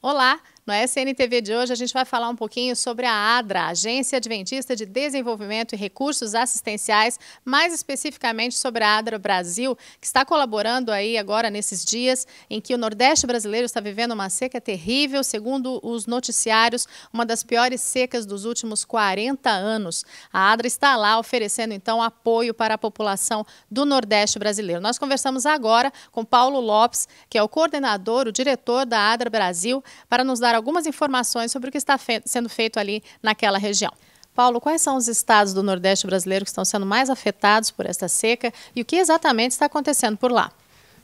Olá, no SNTV de hoje, a gente vai falar um pouquinho sobre a ADRA, Agência Adventista de Desenvolvimento e Recursos Assistenciais, mais especificamente sobre a ADRA Brasil, que está colaborando aí agora nesses dias em que o Nordeste brasileiro está vivendo uma seca terrível, segundo os noticiários, uma das piores secas dos últimos 40 anos. A ADRA está lá oferecendo, então, apoio para a população do Nordeste brasileiro. Nós conversamos agora com Paulo Lopes, que é o coordenador, o diretor da ADRA Brasil, para nos dar algumas informações sobre o que está fe sendo feito ali naquela região. Paulo, quais são os estados do Nordeste brasileiro que estão sendo mais afetados por esta seca e o que exatamente está acontecendo por lá?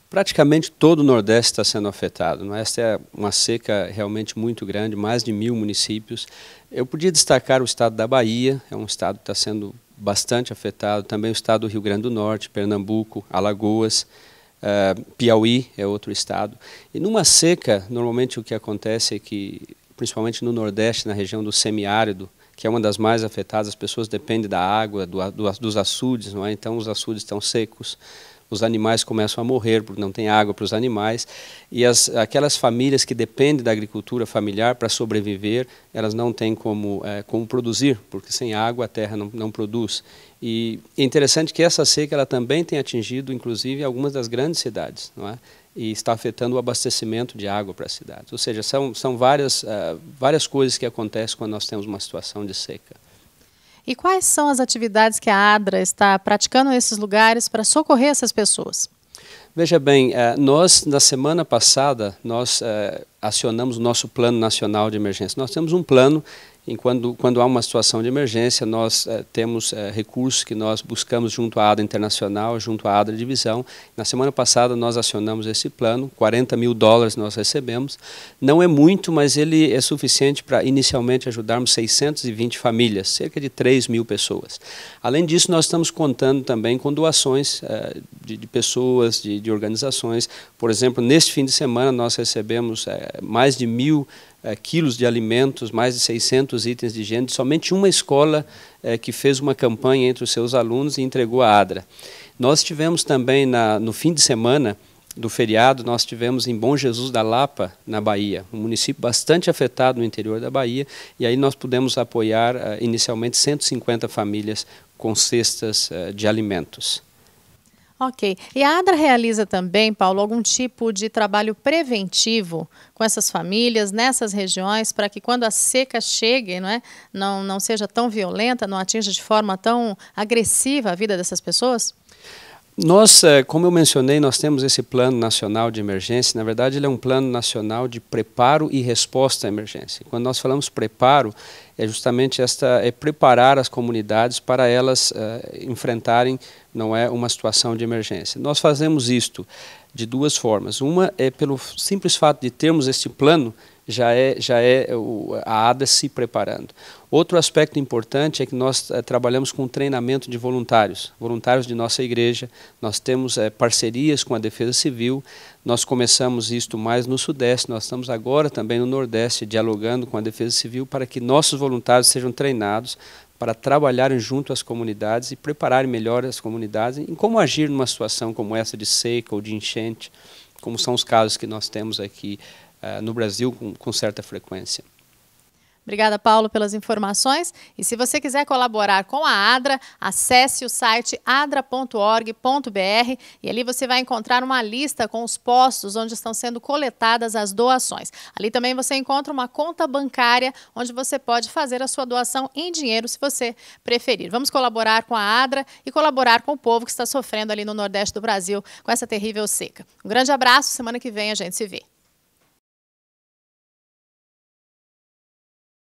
Praticamente todo o Nordeste está sendo afetado. É? Esta é uma seca realmente muito grande, mais de mil municípios. Eu podia destacar o estado da Bahia, é um estado que está sendo bastante afetado, também o estado do Rio Grande do Norte, Pernambuco, Alagoas, ah, Piauí é outro estado. E numa seca, normalmente o que acontece é que, principalmente no Nordeste, na região do semiárido, que é uma das mais afetadas, as pessoas dependem da água, do, do, dos açudes, não é? então os açudes estão secos, os animais começam a morrer porque não tem água para os animais e as, aquelas famílias que dependem da agricultura familiar para sobreviver elas não têm como, é, como produzir porque sem água a terra não, não produz e é interessante que essa seca ela também tem atingido inclusive algumas das grandes cidades não é e está afetando o abastecimento de água para as cidades ou seja são, são várias uh, várias coisas que acontecem quando nós temos uma situação de seca e quais são as atividades que a ADRA está praticando nesses lugares para socorrer essas pessoas? Veja bem, eh, nós na semana passada nós eh, acionamos o nosso plano nacional de emergência. Nós temos um plano Enquanto quando, há uma situação de emergência, nós eh, temos eh, recursos que nós buscamos junto à ADA Internacional, junto à ADA Divisão. Na semana passada nós acionamos esse plano, 40 mil dólares nós recebemos. Não é muito, mas ele é suficiente para inicialmente ajudarmos 620 famílias, cerca de 3 mil pessoas. Além disso, nós estamos contando também com doações eh, de, de, pessoas, de, de, organizações. Por exemplo, neste fim de semana nós recebemos mais de mil é, quilos de alimentos, mais de 600 itens de higiene, somente uma escola é, que fez uma campanha entre os seus alunos e entregou a ADRA. Nós tivemos também, na, no fim de semana, do feriado, nós tivemos em Bom Jesus da Lapa, na Bahia, um município bastante afetado no interior da Bahia, e aí nós pudemos apoiar eh, inicialmente 150 famílias com cestas de alimentos. Ok. E a ADRA realiza também, Paulo, algum tipo de trabalho preventivo com essas famílias nessas regiões para que quando a seca chegue, não, é, não, não seja tão violenta, não atinja de forma tão agressiva a vida dessas pessoas? Nós, eh, como eu mencionei, nós temos esse plano nacional de emergência. Na verdade, ele é um plano nacional de preparo e resposta à emergência. Quando nós falamos preparo, é justamente esta é preparar as comunidades para elas uh, enfrentarem não é uma situação de emergência. Nós fazemos isto de duas formas. Uma é pelo simples fato de termos este plano já é, já é a ADA se preparando. Outro aspecto importante é que nós é, trabalhamos com treinamento de voluntários, voluntários de nossa igreja, nós temos é, parcerias com a Defesa Civil, nós começamos isto mais no Sudeste, nós estamos agora também no Nordeste, dialogando com a Defesa Civil para que nossos voluntários sejam treinados para trabalharem junto às comunidades e prepararem melhor as comunidades em como agir numa situação como essa de seca ou de enchente, como são os casos que nós temos aqui eh, no Brasil com, com certa frequência. Obrigada, Paulo, pelas informações. E se você quiser colaborar com a ADRA, acesse o site adra.org.br e ali você vai encontrar uma lista com os postos onde estão sendo coletadas as doações. Ali também você encontra uma conta bancária onde você pode fazer a sua doação em dinheiro, se você preferir. Vamos colaborar com a ADRA e colaborar com o povo que está sofrendo ali no Nordeste do Brasil com essa terrível seca. Um grande abraço, semana que vem a gente se vê.